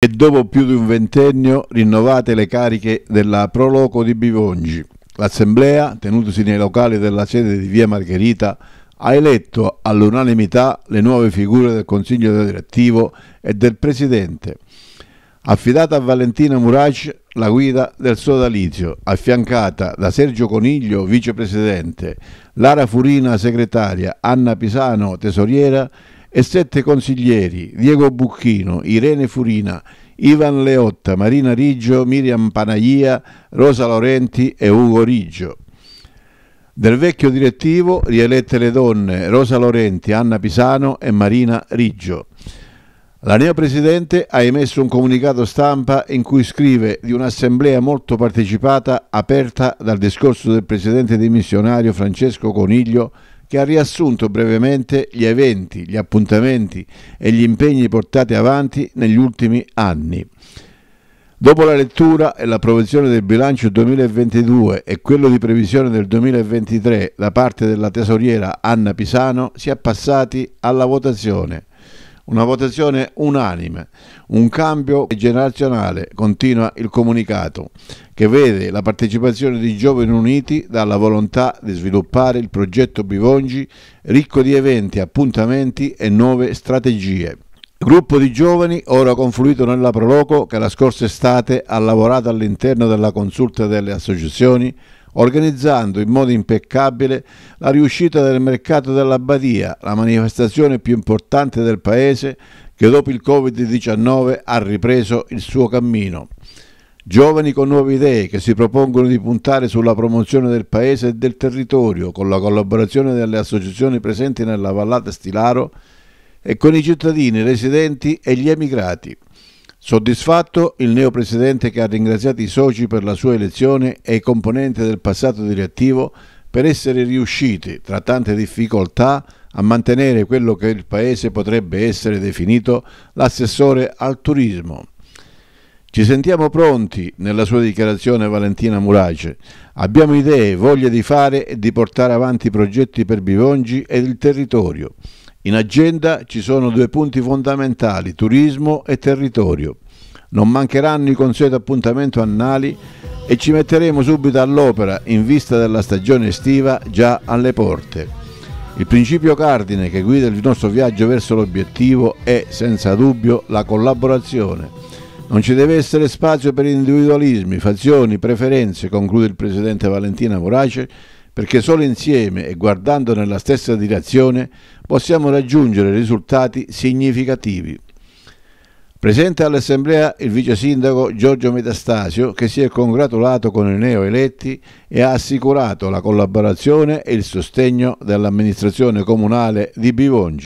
e dopo più di un ventennio rinnovate le cariche della Proloco di Bivongi. L'assemblea, tenutosi nei locali della sede di Via Margherita, ha eletto all'unanimità le nuove figure del Consiglio direttivo e del Presidente. Affidata a Valentina Murac la guida del sodalizio, affiancata da Sergio Coniglio, vicepresidente, Lara Furina, segretaria, Anna Pisano, tesoriera e sette consiglieri Diego Bucchino, Irene Furina, Ivan Leotta, Marina Riggio, Miriam Panaglia, Rosa Laurenti e Ugo Riggio. Del vecchio direttivo rielette le donne Rosa Laurenti, Anna Pisano e Marina Riggio. La neopresidente ha emesso un comunicato stampa in cui scrive di un'assemblea molto partecipata aperta dal discorso del presidente dimissionario Francesco Coniglio che ha riassunto brevemente gli eventi, gli appuntamenti e gli impegni portati avanti negli ultimi anni. Dopo la lettura e l'approvazione del bilancio 2022 e quello di previsione del 2023 da parte della tesoriera Anna Pisano, si è passati alla votazione. Una votazione unanime, un cambio generazionale, continua il comunicato, che vede la partecipazione di giovani uniti dalla volontà di sviluppare il progetto Bivongi ricco di eventi, appuntamenti e nuove strategie. Gruppo di giovani, ora confluito nella Proloco, che la scorsa estate ha lavorato all'interno della consulta delle associazioni, organizzando in modo impeccabile la riuscita del mercato della Badia, la manifestazione più importante del paese che dopo il Covid-19 ha ripreso il suo cammino. Giovani con nuove idee che si propongono di puntare sulla promozione del paese e del territorio con la collaborazione delle associazioni presenti nella vallata Stilaro e con i cittadini residenti e gli emigrati. Soddisfatto il neopresidente che ha ringraziato i soci per la sua elezione e i componenti del passato direttivo per essere riusciti, tra tante difficoltà, a mantenere quello che il Paese potrebbe essere definito l'assessore al turismo. Ci sentiamo pronti, nella sua dichiarazione Valentina Murace. Abbiamo idee, voglia di fare e di portare avanti progetti per Bivongi ed il territorio. In agenda ci sono due punti fondamentali, turismo e territorio. Non mancheranno i consueti appuntamenti annali e ci metteremo subito all'opera in vista della stagione estiva già alle porte. Il principio cardine che guida il nostro viaggio verso l'obiettivo è senza dubbio la collaborazione. Non ci deve essere spazio per individualismi, fazioni, preferenze, conclude il presidente Valentina Vorace perché solo insieme e guardando nella stessa direzione possiamo raggiungere risultati significativi. Presente all'Assemblea il vice sindaco Giorgio Metastasio che si è congratulato con i neoeletti e ha assicurato la collaborazione e il sostegno dell'amministrazione comunale di Bivongi.